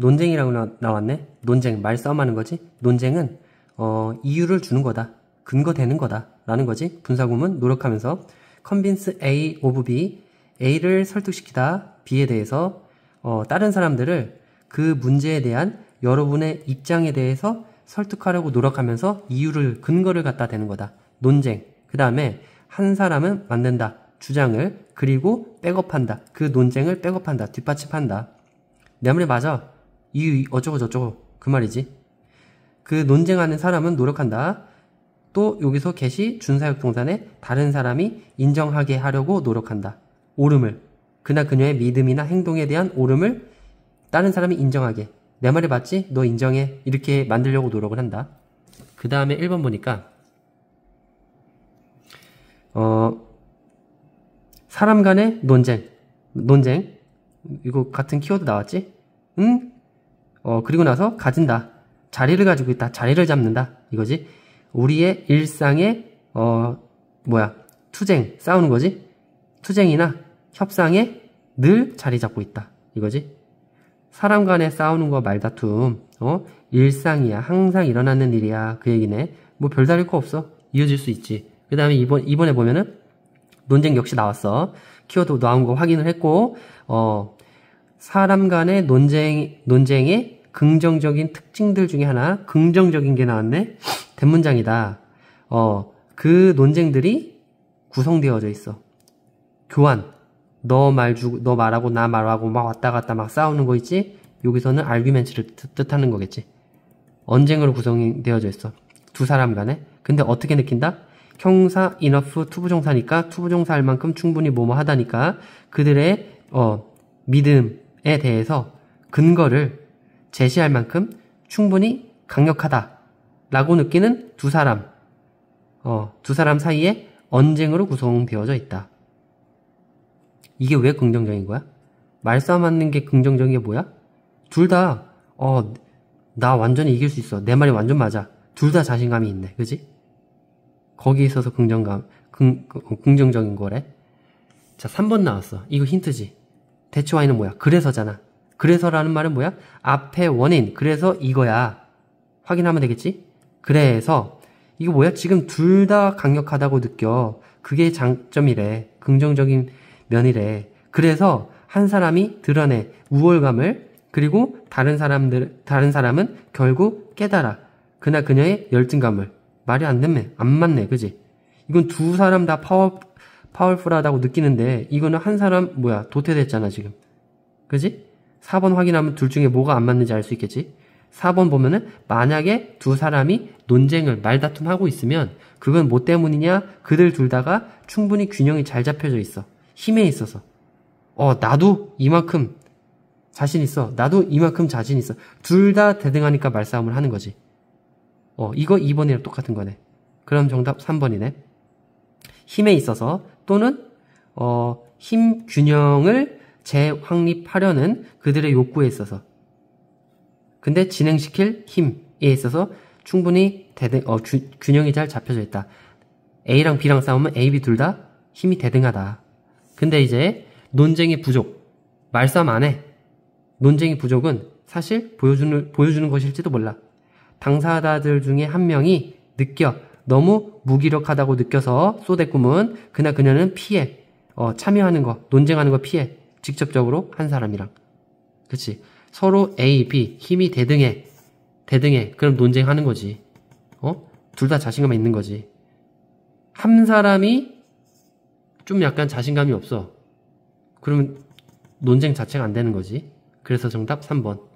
논쟁이라고 나, 왔네 논쟁 말 싸움하는 거지. 논쟁은 어, 이유를 주는 거다. 근거되는 거다라는 거지. 분사구문 노력하면서 convince A of B A를 설득시키다 B에 대해서 어, 다른 사람들을 그 문제에 대한 여러분의 입장에 대해서 설득하려고 노력하면서 이유를 근거를 갖다 대는 거다. 논쟁. 그 다음에 한 사람은 만든다. 주장을 그리고 백업한다. 그 논쟁을 백업한다. 뒷받침한다. 내 말이 맞아. 이 어쩌고 저쩌고 그 말이지. 그 논쟁하는 사람은 노력한다. 또 여기서 개시 준사역 동산에 다른 사람이 인정하게 하려고 노력한다. 오름을 그나 그녀의 믿음이나 행동에 대한 오름을 다른 사람이 인정하게 내 말이 맞지? 너 인정해 이렇게 만들려고 노력을 한다. 그 다음에 1번 보니까 어 사람 간의 논쟁 논쟁 이거 같은 키워드 나왔지? 응? 어, 그리고 나서 가진다. 자리를 가지고 있다. 자리를 잡는다. 이거지. 우리의 일상의, 어, 뭐야. 투쟁, 싸우는 거지. 투쟁이나 협상에 늘 자리 잡고 있다. 이거지. 사람 간에 싸우는 거 말다툼, 어, 일상이야. 항상 일어나는 일이야. 그 얘기네. 뭐 별다를 거 없어. 이어질 수 있지. 그 다음에 이번, 이번에 보면은 논쟁 역시 나왔어. 키워드 나온 거 확인을 했고, 어, 사람 간의 논쟁, 논쟁의 긍정적인 특징들 중에 하나, 긍정적인 게 나왔네? 대문장이다. 어, 그 논쟁들이 구성되어져 있어. 교환. 너 말 주, 너 말하고 나 말하고 막 왔다 갔다 막 싸우는 거 있지? 여기서는 알규멘트를 뜻하는 거겠지. 언쟁으로 구성되어져 있어. 두 사람 간에. 근데 어떻게 느낀다? 형사, 이너프, 투부종사니까 투부종사할 만큼 충분히 뭐뭐 하다니까 그들의 어 믿음, 부분에 대해서 근거를 제시할 만큼 충분히 강력하다라고 느끼는 두 사람, 어, 두 사람 사이에 언쟁으로 구성되어져 있다. 이게 왜 긍정적인 거야? 말싸움하는 게 긍정적인 게 뭐야? 둘 다, 어, 나 완전히 이길 수 있어. 내 말이 완전 맞아. 둘 다 자신감이 있네. 그지? 거기에 있어서 긍정감, 긍, 어, 긍정적인 거래. 자, 3번 나왔어. 이거 힌트지. 대체와인은 뭐야? 그래서잖아. 그래서라는 말은 뭐야? 앞에 원인. 그래서 이거야. 확인하면 되겠지? 그래서 이거 뭐야? 지금 둘 다 강력하다고 느껴. 그게 장점이래. 긍정적인 면이래. 그래서 한 사람이 드러내 우월감을 그리고 다른 사람들 다른 사람은 결국 깨달아 그나 그녀의 열등감을 말이 안 됐네 안 맞네 그지 이건 두 사람 다 파워 파워풀하다고 느끼는데 이거는 한 사람 뭐야 도태됐잖아 지금 그지? 4번 확인하면 둘 중에 뭐가 안 맞는지 알 수 있겠지? 4번 보면은 만약에 두 사람이 논쟁을 말다툼하고 있으면 그건 뭐 때문이냐? 그들 둘 다가 충분히 균형이 잘 잡혀져 있어. 힘에 있어서. 어, 나도 이만큼 자신 있어. 나도 이만큼 자신 있어. 둘 다 대등하니까 말싸움을 하는 거지. 어, 이거 2번이랑 똑같은 거네. 그럼 정답 3번이네. 힘에 있어서 또는 어, 힘 균형을 재확립하려는 그들의 욕구에 있어서 근데 진행시킬 힘에 있어서 충분히 대등, 어, 주, 균형이 잘 잡혀져 있다. A랑 B랑 싸우면 A, B 둘 다 힘이 대등하다. 근데 이제 논쟁의 부족, 말싸움 안 해. 논쟁의 부족은 사실 보여주는, 보여주는 것일지도 몰라. 당사자들 중에 한 명이 느껴 너무 무기력하다고 느껴서 소대꿈은 그날 그녀는 피해 어, 참여하는 거 논쟁하는 거 피해 직접적으로 한 사람이랑 그치 서로 A, B 힘이 대등해 대등해 그럼 논쟁하는 거지 어? 둘 다 자신감 있는 거지 한 사람이 좀 약간 자신감이 없어 그러면 논쟁 자체가 안 되는 거지 그래서 정답 3번